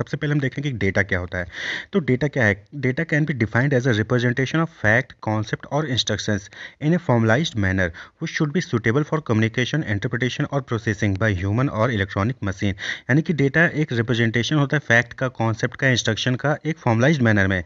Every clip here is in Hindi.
सबसे पहले हम देखें कि डेटा क्या होता है तो डेटा क्या है data can be defined as a representation of fact concept or instructions in a formalise manner which should be suitable for communication interpretation or processing by human or electronic machine यानी कि डेटा एक रिप्रेजेंटेशन होता है फैक्ट का कॉन्सेप्ट का इंस्ट्रक्शन का एक फॉर्मलाइज मैनर में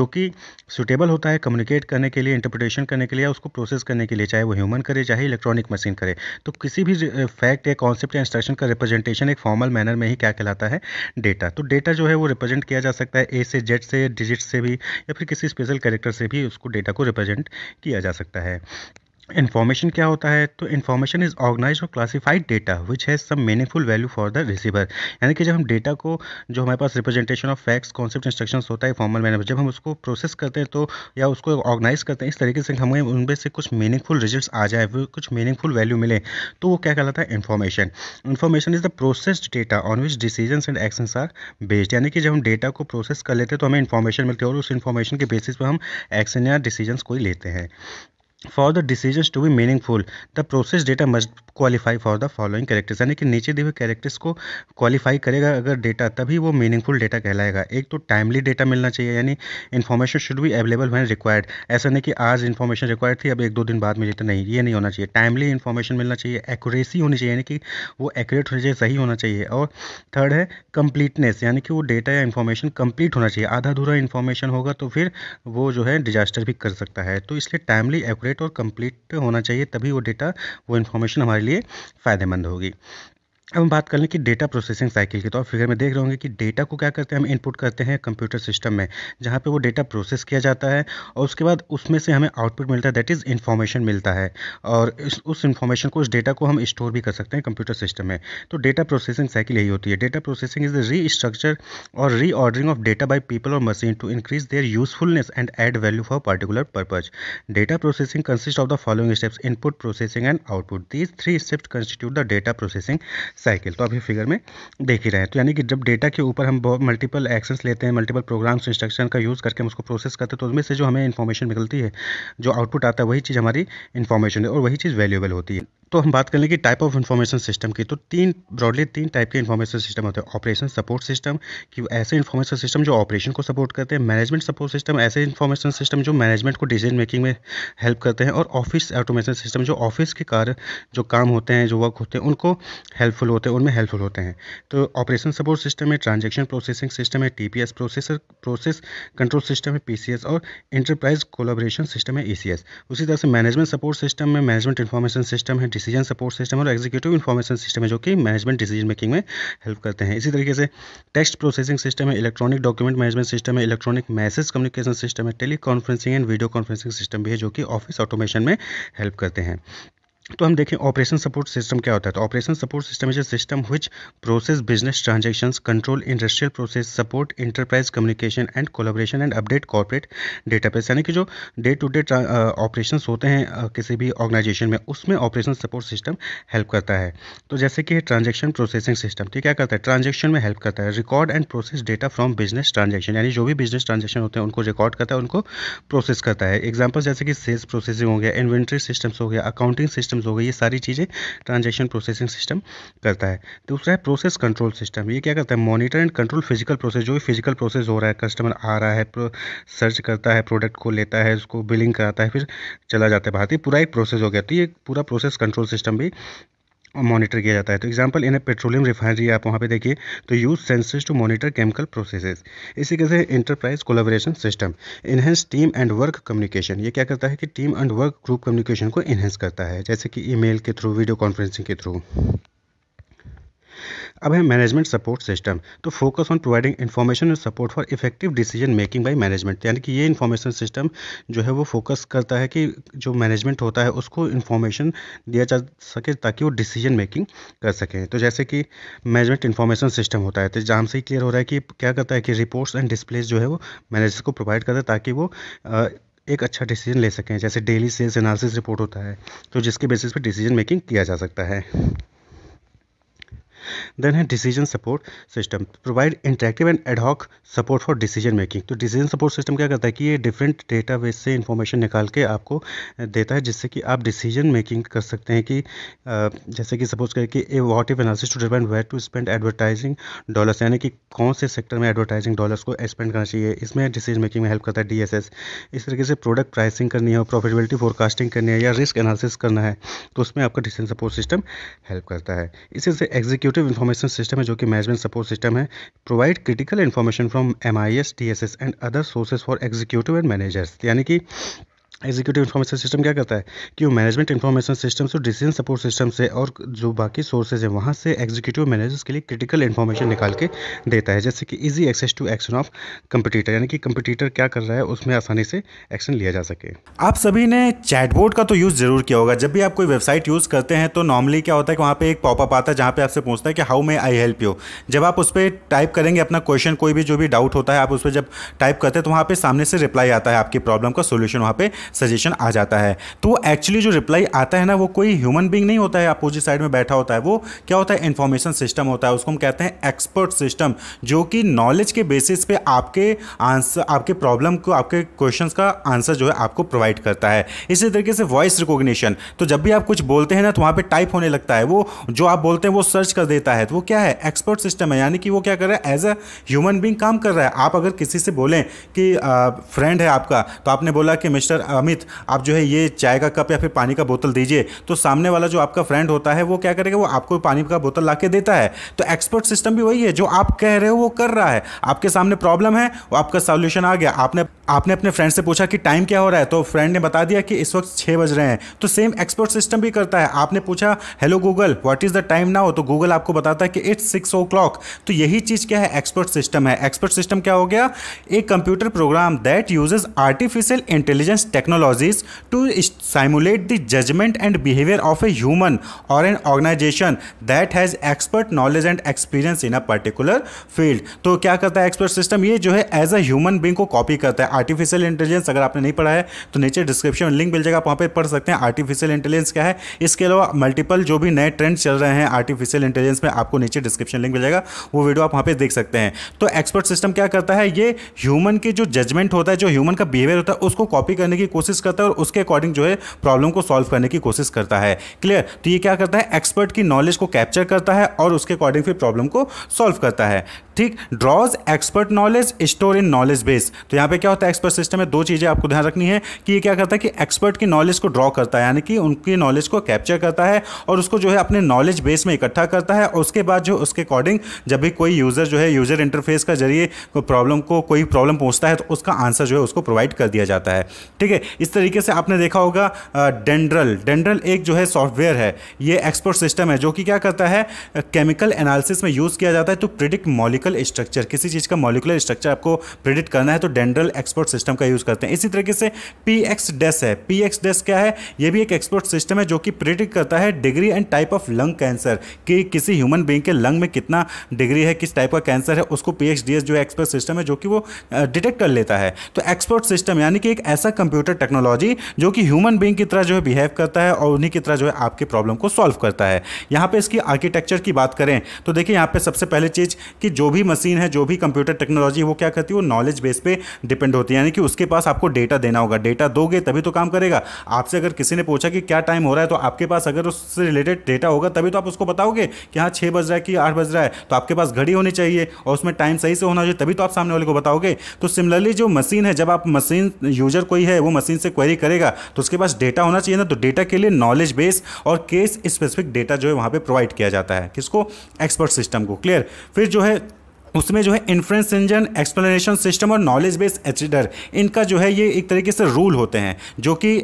जो कि सुटेबल होता है कम्युनिकेट करने के लिए इंटरप्रिटेशन करने के लिए उसको प्रोसेस करने के लिए चाहे वो ह्यूमन करे चाहे इलेक्ट्रॉनिक मशीन करे तो किसी भी फैक्ट या कॉन्सेप्ट या इंस्ट्रक्शन का रिप्रेजेंटेशन एक फॉर्मल मैनर में ही क्या कहलाता है डेटा तो डेटा जो है वो रिप्रेजेंट किया जा सकता है ए से जेड से डिजिट से भी या फिर किसी स्पेशल कैरेक्टर से भी उसको डेटा को रिप्रेजेंट किया जा सकता है इन्फॉर्मेशन क्या होता है तो information is organise or classified data which has some meaningful value for the receiver यानी कि जब हम डेटा को जो हमारे पास representation of facts concept instructions होता है फॉर्मल मैनर जब हम उसको प्रोसेस करते हैं तो या उसको ऑर्गनाइज करते हैं इस तरीके से हमें उनमें से कुछ मीनिंगफुल रिजल्ट आ जाए कुछ मीनिंगफुल वैल्यू मिले तो वो क्या कहलाता है information information is the processed data on which decision and actions are based यानी कि जब हम डेटा को प्रोसेस कर लेते हैं तो हमें इन्फॉर्मेशन मिलती है और उस इन्फॉर्मेशन के बेसिस पर हम एक्शन या डिसीजन कोई लेते हैं for the decision to be meaningful the process data must qualify for the following characters यानी कि नीचे दिए हुए कैरेक्टर्स को क्वालिफाई करेगा अगर डेटा तभी वो मीनिंगफुल डेटा कहलाएगा एक तो टाइमली डेटा मिलना चाहिए यानी इन्फॉर्मेशन शुड भी अवेलेबल वैन रिक्वायर्ड ऐसा नहीं कि आज इन्फॉर्मेशन रिक्वायर्ड थी अब एक दो दिन बाद मिले तो नहीं ये नहीं होना चाहिए टाइमली इन्फॉर्मेशन मिलना चाहिए एक्यूरेसी होनी चाहिए यानी कि वो एक्यूरेट होनी चाहिए सही होना चाहिए और थर्ड है कंप्लीटनेस यानी कि वो डेटा या इन्फॉर्मेशन कंप्लीट होना चाहिए आधा अधूरा इन्फॉर्मेशन होगा तो फिर वो जो है डिजास्टर भी कर सकता है तो इसलिए टाइमली एक्यूरेट एक्यूरेट और कंप्लीट होना चाहिए तभी वो डेटा वो इन्फॉर्मेशन हमारे लिए फ़ायदेमंद होगी अब हम बात कर लें कि डेटा प्रोसेसिंग साइकिल की तो आप फिगर में देख रहे होंगे कि डेटा को क्या करते हैं हम इनपुट करते हैं कंप्यूटर सिस्टम में जहाँ पे वो डेटा प्रोसेस किया जाता है और उसके बाद उसमें से हमें आउटपुट मिलता है दैट इज़ इन्फॉर्मेशन मिलता है और इस उस इन्फॉर्मेशन को उस डेटा को हम स्टोर भी कर सकते हैं कंप्यूटर सिस्टम में तो डेटा प्रोसेसिंग साइकिल यही होती है data processing is the restructure or reordering of data by people or machine to increase their usefulness and add value for particular purpose data processing consist of the following steps input processing and output these three steps constitute the data processing cycle तो अभी फिगर में देख ही रहे हैं तो यानी कि जब डेटा के ऊपर हम मल्टीपल एक्शंस लेते हैं मल्टीपल प्रोग्राम्स इंस्ट्रक्शन का यूज़ करके हम उसको प्रोसेस करते हैं तो उसमें से जो हमें इन्फॉर्मेशन मिलती है जो आउटपुट आता है वही चीज़ हमारी इन्फॉर्मेशन है और वही चीज़ वैल्यूबल होती है तो हम बात कर लेंगे टाइप ऑफ इन्फॉर्मेशन सिस्टम की तो तीन ब्रॉडली तीन टाइप के इन्फॉर्मेशन सिस्टम होते हैं ऑपरेशन सपोर्ट सिस्टम कि ऐसे इन्फॉर्मेशन सिस्टम जो ऑपरेशन को सपोर्ट करते हैं मैनेजमेंट सपोर्ट सिस्टम ऐसे इन्फॉर्मेशन सिस्टम जो मैनेजमेंट को डिसीजन मेकिंग में हेल्प करते हैं और ऑफिस ऑटोमेशन सिस्टम जो ऑफिस के कार्य जो काम होते हैं जो वर्क होते हैं उनको हेल्पफुल होते हैं उनमें हेल्पफुल होते हैं तो ऑपरेशन सपोर्ट सिस्टम है ट्रांजेक्शन प्रोसेसिंग सिस्टम है T processor process control system है पी और इंटरप्राइज कोलाब्रेशन सिस्टम है ई उसी तरह से मैनेजमेंट सपोर्ट सिस्टम में मैनेजमेंट इन्फॉर्मेशन सिस्टम है डिसीजन सपोर्ट सिस्टम और एग्जीक्यूटिव इन्फॉर्मेशन सिस्टम है जो कि मैनेजमेंट डिसीजन मेकिंग में हेल्प करते हैं इसी तरीके से टेक्स्ट प्रोसेसिंग सिस्टम है इलेक्ट्रॉनिक डॉक्यूमेंट मैनेजमेंट सिस्टम है इलेक्ट्रॉनिक मैसेज कम्युनिकेशन सिस्टम है tele teleconferencing and video conferencing system भी है जो कि ऑफिस ऑटोमेशन में हेल्प करते हैं तो हम देखें ऑपरेशन सपोर्ट सिस्टम क्या होता है तो operation support system is a system which process business transaction control industrial process support enterprise communication and collaboration and update corporate pace यानी कि जो डे टू डे ऑपरेशन होते हैं किसी भी ऑर्गेनाइजेशन में उसमें ऑपरेशन सपोर्ट सिस्टम हेल्प करता है तो जैसे कि ट्रांजेक्शन प्रोसेसिंग सिस्टम तो क्या करता है ट्रांजेक्शन में हेल्प करता है record and process data from business transaction यानी जो भी बिजनेस ट्रांजेक्शन होते हैं उनको रिकॉर्ड करता है उनको प्रोसेस करता है एग्जाम्पल जैसे कि सेल्स प्रोसेसिंग हो गया इन्वेंट्री सिस्टम्स हो गया अकाउंटिंग सिस्टम सिस्टम्स हो गए ये सारी चीज़ें ट्रांजेक्शन प्रोसेसिंग सिस्टम करता है दूसरा है प्रोसेस कंट्रोल सिस्टम ये क्या करता है monitor and control physical process जो भी फिजिकल प्रोसेस हो रहा है कस्टमर आ रहा है सर्च करता है प्रोडक्ट को लेता है उसको बिलिंग कराता है फिर चला जाता है बाहर तो पूरा एक प्रोसेस हो गया तो ये पूरा प्रोसेस कंट्रोल सिस्टम भी मॉनिटर किया जाता है तो example in a petroleum refinery आप वहाँ पे देखिए तो use sensors to monitor chemical processes इसी के से enterprise collaboration system enhance team and work communication ये क्या करता है कि team and work group communication को इन्हेंस करता है जैसे कि ईमेल के थ्रू वीडियो कॉन्फ्रेंसिंग के थ्रू अब है मैनेजमेंट सपोर्ट सिस्टम तो focus on providing information and support for effective decision making by management यानी कि ये इन्फॉर्मेशन सिस्टम जो है वो फोकस करता है कि जो मैनेजमेंट होता है उसको इन्फॉर्मेशन दिया जा सके ताकि वो डिसीजन मेकिंग कर सकें तो जैसे कि मैनेजमेंट इन्फॉर्मेशन सिस्टम होता है तो जहाँ से ही क्लियर हो रहा है कि क्या करता है कि रिपोर्ट्स एंड डिस्प्लेस जो है वो मैनेजर को प्रोवाइड करता है ताकि वो आ, एक अच्छा डिसीजन ले सकें जैसे डेली सेल्स एनालिसिस रिपोर्ट होता है तो जिसके बेसिस पर डिसीजन मेकिंग किया जा सकता है देन है decision support system provide interactive and ad hoc support for decision making तो डिसीजन सपोर्ट सिस्टम क्या करता है कि ये डिफरेंट बेस से इंफॉर्मेशन निकाल के आपको देता है जिससे कि आप डिसीजन मेकिंग कर सकते हैं कि जैसे कि सपोज करें कि a what if analysis to depend where to spend advertising dollars यानी कि कौन से सेक्टर में एडवर्टाइजिंग डॉलर्स को स्पेंड करना चाहिए इसमें डिसीजन मेकिंग में हेल्प करता है डी इस तरीके से प्रोडक्ट प्राइसिंग करनी है प्रॉफिटेबिलिटी फोरकास्टिंग करनी है या रिस्क एनालिसिस करना है तो उसमें आपका डिसीजन सपोर्ट सिस्टम हेल्प करता है इसी से एग्जीक्यूटिव एग्जीक्यूटिव इन्फॉर्मेशन सिस्टम है जो कि मैनेजमेंट सपोर्ट सिस्टम है provide critical information from M I S T S S and other sources for executive and managers यानी कि एग्जीक्यूटिव इन्फॉर्मेशन सिस्टम क्या करता है कि वो मैनेजमेंट इन्फॉर्मेशन सिस्टम से डिसीजन सपोर्ट सिस्टम से और जो बाकी सोर्सेज हैं वहाँ से एग्जीक्यूटिव मैनेजर्स के लिए क्रिटिकल इन्फॉर्मेशन निकाल के देता है जैसे कि easy access to action of competitor यानी कि कंपटीटर क्या कर रहा है उसमें आसानी से एक्शन लिया जा सके आप सभी ने चैटबोर्ड का तो यूज़ ज़रूर किया होगा जब भी आप कोई वेबसाइट यूज़ करते हैं तो नॉर्मली क्या होता है कि वहाँ पर एक पॉपअप आता है जहाँ पर आपसे पूछता है कि how may I help you जब आप उस पर टाइप करेंगे अपना क्वेश्चन कोई भी जो भी डाउट होता है आप उस पर जब टाइप करते हैं तो वहाँ पर सामने से रिप्लाई आता है आपकी प्रॉब्लम का सोल्यूशन वहाँ पर सजेशन आ जाता है तो एक्चुअली जो रिप्लाई आता है ना वो कोई ह्यूमन बींग नहीं होता है अपोजिट साइड में बैठा होता है वो क्या होता है इन्फॉर्मेशन सिस्टम होता है उसको हम कहते हैं एक्सपर्ट सिस्टम जो कि नॉलेज के बेसिस पे आपके आंसर आपके प्रॉब्लम को आपके क्वेश्चन का आंसर जो है आपको प्रोवाइड करता है इसी तरीके से वॉइस रिकॉग्निशन तो जब भी आप कुछ बोलते हैं ना तो वहाँ पर टाइप होने लगता है वो जो आप बोलते हैं वो सर्च कर देता है तो वो क्या है एक्सपर्ट सिस्टम है यानी कि वो क्या कर रहा है एज अ ह्यूमन बींग काम कर रहा है आप अगर किसी से बोलें कि फ्रेंड है आपका तो आपने बोला कि मिस्टर अमित आप जो है ये चाय का कप या फिर पानी का बोतल दीजिए तो सामने वाला जो आपका फ्रेंड होता है वो क्या करेगा वो आपको पानी का बोतल ला देता है तो एक्सपर्ट सिस्टम भी वही है जो आप कह रहे हो वो कर रहा है आपके सामने प्रॉब्लम है वो आपका सोल्यूशन आ गया आपने आपने अपने फ्रेंड से पूछा कि टाइम क्या हो रहा है तो फ्रेंड ने बता दिया कि इस वक्त छः बज रहे हैं तो सेम एक्सपर्ट सिस्टम भी करता है आपने पूछा hello Google what is the time now तो गूगल आपको बताता है कि इट्स सिक्स ओ क्लॉक तो यही चीज़ क्या है एक्सपर्ट सिस्टम है एक्सपर्ट सिस्टम क्या हो गया एक computer program that uses artificial intelligence technology technologies to simulate the judgment and behavior of a human or an organization that has expert knowledge and experience in a particular field. तो क्या करता है एक्सपर्ट सिस्टम ये जो है एज अ ह्यूमन बींग को कॉपी करता है आर्टिफिशियल इंटेलिजेंस अगर आपने नहीं पढ़ा है तो नीचे डिस्क्रिप्शन में लिंक मिल जाएगा आप वहाँ पे पढ़ सकते हैं आर्टिफिशियल इंटेलिजेंस क्या है इसके अलावा मल्टीपल जो भी नए ट्रेंड चल रहे हैं आर्टिफिशियल इंटेलिजेंस में आपको नीचे डिस्क्रिप्शन लिंक मिल जाएगा वो वीडियो आप वहाँ पे देख सकते हैं तो एक्सपर्ट सिस्टम क्या करता है ये ह्यूमन के जो जजमेंट होता है जो ह्यूमन का बिहेवियर होता है उसको कॉपी करने की कोशिश करता है और उसके अकॉर्डिंग जो है प्रॉब्लम को सॉल्व करने की कोशिश करता है क्लियर तो ये क्या करता है एक्सपर्ट की नॉलेज को कैप्चर करता है और उसके अकॉर्डिंग फिर प्रॉब्लम को सॉल्व करता है ठीक draws expert knowledge store in knowledge base तो यहाँ पे क्या होता है एक्सपर्ट सिस्टम में दो चीज़ें आपको ध्यान रखनी है कि ये क्या करता है कि एक्सपर्ट की नॉलेज को ड्रॉ करता है यानी कि उनकी नॉलेज को कैप्चर करता है और उसको जो है अपने नॉलेज बेस में इकट्ठा करता है और उसके बाद जो उसके अकॉर्डिंग जब भी कोई यूज़र जो है यूज़र इंटरफेस का जरिए प्रॉब्लम को कोई प्रॉब्लम पहुंचता है तो उसका आंसर जो है उसको प्रोवाइड कर दिया जाता है ठीक है इस तरीके से आपने देखा होगा डेंड्रल डेंड्रल एक जो है सॉफ्टवेयर है ये एक्सपर्ट सिस्टम है जो कि क्या करता है केमिकल एनालिसिस में यूज़ किया जाता है to predict molecule molecular structure किसी चीज़ का मॉलिकुलर स्ट्रक्चर आपको प्रिडिक्ट करना है तो डेंड्रल एक्सपर्ट सिस्टम का यूज़ करते हैं इसी तरीके से पी एक्स डेस है पी एक्स डेस क्या है ये भी एक एक्सपर्ट सिस्टम है जो कि प्रिडिक्ट करता है degree and type of lung cancer कि किसी ह्यूमन बींग के लंग में कितना डिग्री है किस टाइप का कैंसर है उसको पी एक्स डी एस जो है एक्सपर्ट सिस्टम है जो कि वो डिटेक्ट कर लेता है तो एक्सपर्ट सिस्टम यानी कि एक ऐसा कंप्यूटर टेक्नोलॉजी जो कि ह्यूमन बींग की तरह जो है बिहेव करता है और उन्हीं की तरह जो है आपके प्रॉब्लम को सॉल्व करता है यहाँ पर इसकी आर्किटेक्चर की बात करें तो देखिए यहाँ पर सबसे पहले चीज़ कि जो भी भी मशीन है जो भी कंप्यूटर टेक्नोलॉजी वो क्या करती है वो नॉलेज बेस पे डिपेंड होती है यानी कि उसके पास आपको डेटा देना होगा डेटा दोगे तभी तो काम करेगा आपसे अगर किसी ने पूछा कि क्या टाइम हो रहा है तो आपके पास अगर उससे रिलेटेड डेटा होगा तभी तो आप उसको बताओगे कि हाँ छः बज रहा है कि आठ बज रहा है तो आपके पास घड़ी होनी चाहिए और उसमें टाइम सही से होना चाहिए तभी तो आप सामने वाले को बताओगे तो सिमिलरली जो मशीन है जब आप मशीन यूजर कोई है वो मशीन से क्वेरी करेगा तो उसके पास डेटा होना चाहिए ना तो डेटा के लिए नॉलेज बेस और केस स्पेसिफिक डेटा जो है वहाँ पर प्रोवाइड किया जाता है किसको एक्सपर्ट सिस्टम को क्लियर फिर जो है उसमें जो है इन्फ्रेंस इंजन एक्सप्लेनेशन सिस्टम और नॉलेज बेस एडिटर इनका जो है ये एक तरीके से रूल होते हैं जो कि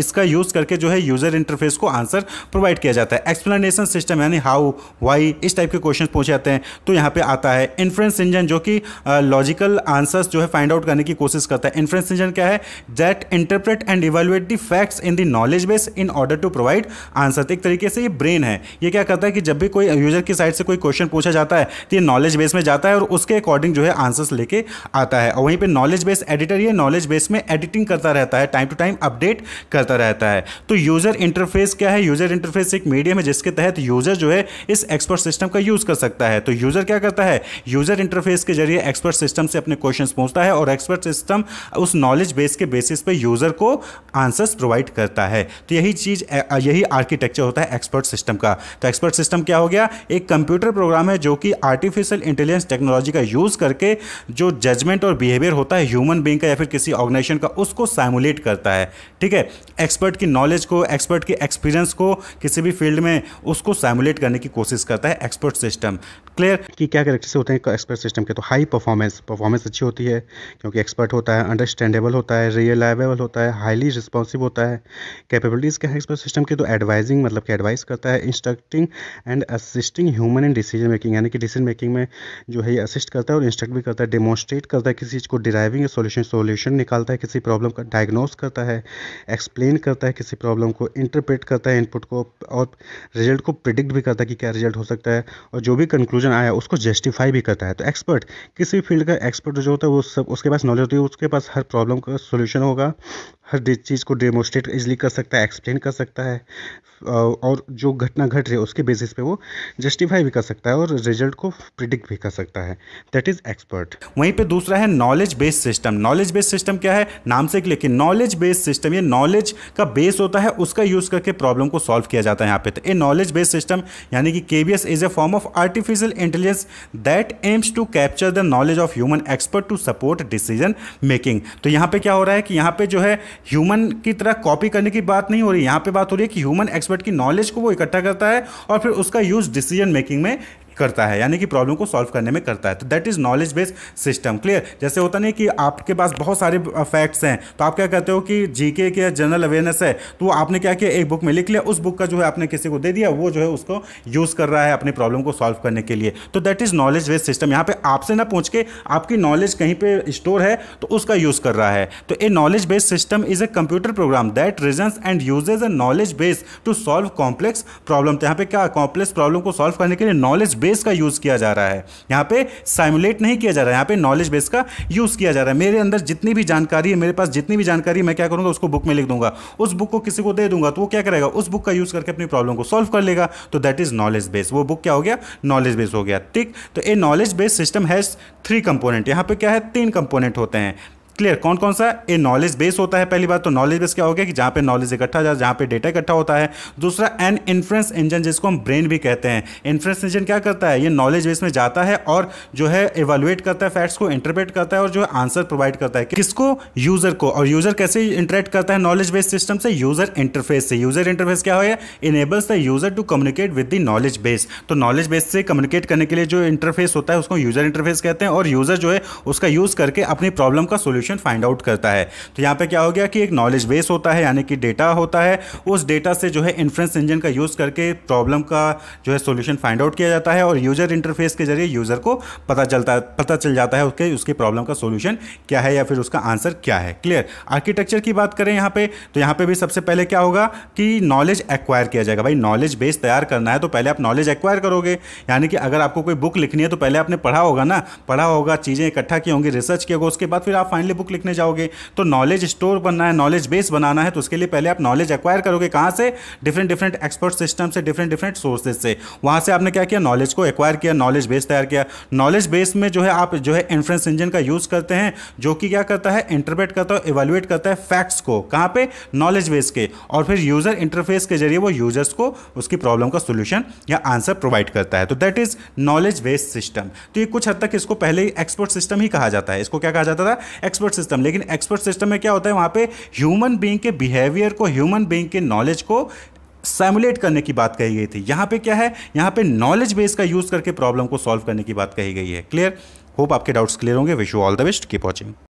इसका यूज़ करके जो है यूज़र इंटरफेस को आंसर प्रोवाइड किया जाता है एक्सप्लेनेशन सिस्टम यानी हाउ वाई इस टाइप के क्वेश्चन पूछे जाते हैं तो यहाँ पे आता है इन्फ्रेंस इंजन जो कि लॉजिकल आंसर्स जो है फाइंड आउट करने की कोशिश करता है इन्फ्रेंस इंजन क्या है that interpret and evaluate the facts in the knowledge base in order to provide answer एक तरीके से ये ब्रेन है ये क्या करता है कि जब भी कोई यूज़र की साइड से कोई क्वेश्चन पूछा जाता है तो ये नॉलेज बेस में जाता जाता है और उसके अकॉर्डिंग जो है आंसर्स लेके आता है और वहीं पे नॉलेज बेस एडिटर ये नॉलेज बेस में एडिटिंग करता रहता है टाइम टू टाइम अपडेट करता रहता है तो यूज़र इंटरफेस क्या है यूज़र इंटरफेस एक मीडियम है जिसके तहत यूज़र जो है इस एक्सपर्ट सिस्टम का यूज़ कर सकता है तो यूज़र क्या करता है यूज़र इंटरफेस के जरिए एक्सपर्ट सिस्टम से अपने क्वेश्चन पूछता है और एक्सपर्ट सिस्टम उस नॉलेज बेस के बेसिस पर यूज़र को आंसर्स प्रोवाइड करता है तो यही चीज़ यही आर्किटेक्चर होता है एक्सपर्ट सिस्टम का तो एक्सपर्ट सिस्टम क्या हो गया एक कंप्यूटर प्रोग्राम है जो कि आर्टिफिशियल इंटेलिजेंस टेक्नोलॉजी का यूज़ करके जो जजमेंट और बिहेवियर होता है ह्यूमन बींग का या फिर किसी ऑर्गेनाइजेशन का उसको सैमुलेट करता है ठीक है एक्सपर्ट की नॉलेज को एक्सपर्ट की एक्सपीरियंस को किसी भी फील्ड में उसको सैमुलेट करने की कोशिश करता है एक्सपर्ट सिस्टम क्लियर कि क्या करेक्टर्स होते हैं एक्सपर्ट सिस्टम के तो हाई परफॉर्मेंस परफॉर्मेंस अच्छी होती है क्योंकि एक्सपर्ट होता है अंडरस्टैंडेबल होता है रियलाइबल होता है हाईली रिस्पॉन्सिव होता है कैपेबिलिटीज़ क्या है एक्सपर्ट सिस्टम की तो एडवाइजिंग मतलब कि एडवाइस करता है instructing and assisting human in decision making यानी कि डिसीजन मेकिंग में जो है ये असिस्ट करता है और इंस्ट्रक्ट भी करता है डेमोस्ट्रेट करता है किसी चीज़ को डिराइविंग या सोल्यूशन सोल्यूशन निकालता है किसी प्रॉब्लम का डायग्नोस करता है एक्सप्लेन करता है किसी प्रॉब्लम को इंटरप्रेट करता है इनपुट को और रिजल्ट को प्रिडिक्ट भी करता है कि क्या रिजल्ट हो सकता है और जो भी कंक्लूजन आया उसको जस्टिफाई भी करता है तो एक्सपर्ट किसी फील्ड का एक्सपर्ट जो होता है वो सब उसके पास नॉलेज होती है उसके पास हर प्रॉब्लम का सोल्यूशन होगा हर चीज़ को डेमोस्ट्रेट इजली कर सकता है एक्सप्लेन कर सकता है और जो घटना घट रही है उसके बेसिस पे वो जस्टिफाई भी कर सकता है और रिजल्ट को प्रिडिक्ट भी कर सकता है सकता है दैट इज एक्सपर्ट वहीं पे दूसरा है knowledge based system knowledge based system क्या है नाम से लेकिन नॉलेज बेस्ड सिस्टम ये नॉलेज का बेस होता है उसका यूज करके प्रॉब्लम को सॉल्व किया जाता है यहाँ पे तो ये नॉलेज बेस्ड सिस्टम यानी कि के is a form of artificial intelligence that aims to capture the knowledge of human expert to support decision making तो यहाँ पे क्या हो रहा है कि यहाँ पे जो है ह्यूमन की तरह कॉपी करने की बात नहीं हो रही यहाँ पे बात हो रही है कि ह्यूमन एक्सपर्ट की नॉलेज को वो इकट्ठा करता है और फिर उसका यूज डिसीजन मेकिंग में करता है यानी कि प्रॉब्लम को सॉल्व करने में करता है तो that is knowledge based system clear जैसे होता नहीं कि आपके पास बहुत सारे फैक्ट्स हैं तो आप क्या कहते हो कि जीके के जनरल अवेयरनेस है तो आपने क्या किया एक बुक में लिख लिया उस बुक का जो है आपने किसी को दे दिया वो जो है उसको यूज़ कर रहा है अपनी प्रॉब्लम को सॉल्व करने के लिए तो that is knowledge based system यहाँ पर आपसे ना पूछ के आपकी नॉलेज कहीं पर स्टोर है तो उसका यूज़ कर रहा है तो a knowledge based system is a computer program that reasons and uses a knowledge base to solve complex problem तो यहाँ पे क्या कॉम्प्लेक्स प्रॉब्लम को सॉल्व करने के लिए नॉलेज बेस का यूज़ किया जा रहा है यहाँ पे साइमुलेट नहीं किया जा रहा है यहाँ पे नॉलेज बेस का यूज़ किया जा रहा है मेरे अंदर जितनी भी जानकारी है मेरे पास जितनी भी जानकारी मैं क्या करूँगा उसको बुक में लिख दूंगा उस बुक को किसी को दे दूंगा तो वो क्या करेगा उस बुक का यूज़ करके अपनी प्रॉब्लम को सॉल्व कर लेगा तो दैट इज़ नॉलेज बेस वो बुक क्या हो गया नॉलेज बेस हो गया ठीक तो a knowledge based system has three component यहाँ पे क्या है तीन कंपोनेंट होते हैं क्लियर कौन कौन सा ए नॉलेज बेस होता है पहली बात तो नॉलेज बेस क्या हो गया कि जहाँ पे नॉलेज इकट्ठा जा जहाँ पे डेटा इकट्ठा होता है दूसरा एन इन्फ्रेंस इंजन जिसको हम ब्रेन भी कहते हैं इन्फ्रेंस इंजन क्या करता है ये नॉलेज बेस में जाता है और जो है इवेलुएट करता है फैक्ट्स को इंटरप्रेट करता है और जो है आंसर प्रोवाइड करता है किसको यूजर को और यूजर कैसे इंटरेक्ट करता है नॉलेज बेस सिस्टम से यूजर इंटरफेस से यूजर इंटरफेस क्या हो enables the user to communicate with the knowledge base तो नॉलेज बेस से कम्युनिकेट करने के लिए जो इंटरफेस होता है उसको यूजर इंटरफेस कहते हैं और यूजर जो है उसका यूज करके अपनी प्रॉब्लम का सोल्यूशन सॉल्यूशन फाइंड आउट करता है तो यहाँ पे क्या हो गया कि एक नॉलेज बेस होता है यानी कि डेटा होता है उस डेटा से जो है इन्फ्रेंस इंजन का यूज़ करके प्रॉब्लम का जो है सोल्यूशन फाइंड आउट किया जाता है और यूज़र इंटरफेस के जरिए यूज़र को पता चलता पता चल जाता है उसके उसके प्रॉब्लम का सोल्यूशन क्या है या फिर उसका आंसर क्या है क्लियर आर्किटेक्चर की बात करें यहाँ पे तो यहाँ पे भी सबसे पहले क्या होगा कि नॉलेज एक्वायर किया जाएगा भाई नॉलेज बेस तैयार करना है तो पहले आप नॉलेज एक्वायर करोगे यानी कि अगर आपको कोई बुक लिखनी है तो पहले आपने पढ़ा होगा ना पढ़ा होगा चीज़ें इकट्ठा की होंगी रिसर्च किया होगा उसके बाद फिर आप फाइनली वाली बुक लिखने जाओगे तो नॉलेज स्टोर बनना है नॉलेज बेस बनाना है तो उसके लिए पहले आप नॉलेज एक्वायर करोगे कहाँ से डिफरेंट डिफरेंट एक्सपर्ट सिस्टम से डिफरेंट डिफरेंट सोर्सेज से वहाँ से आपने क्या किया नॉलेज को एक्वायर किया नॉलेज बेस तैयार किया नॉलेज बेस में जो है आप जो है इन्फ्रेंस इंजन का यूज़ करते हैं जो कि क्या करता है इंटरप्रेट करता है इवेलुएट करता है फैक्ट्स को कहाँ पे नॉलेज बेस के और फिर यूज़र इंटरफेस के जरिए वो यूजर्स को उसकी प्रॉब्लम का सोल्यूशन या आंसर प्रोवाइड करता है तो that is knowledge based system तो ये कुछ हद तक इसको पहले ही एक्सपर्ट सिस्टम ही कहा जाता है इसको क्या कहा जाता था एक्सपर्ट एक्सपर्ट सिस्टम लेकिन एक्सपर्ट सिस्टम में क्या होता है वहाँ पे ह्यूमन बींग के बिहेवियर को ह्यूमन बींग के नॉलेज को सेमुलेट करने की बात कही गई थी यहाँ पे क्या है यहाँ पे नॉलेज बेस का यूज़ करके प्रॉब्लम को सॉल्व करने की बात कही गई है क्लियर होप आपके डाउट्स क्लियर होंगे wish you all the best keep watching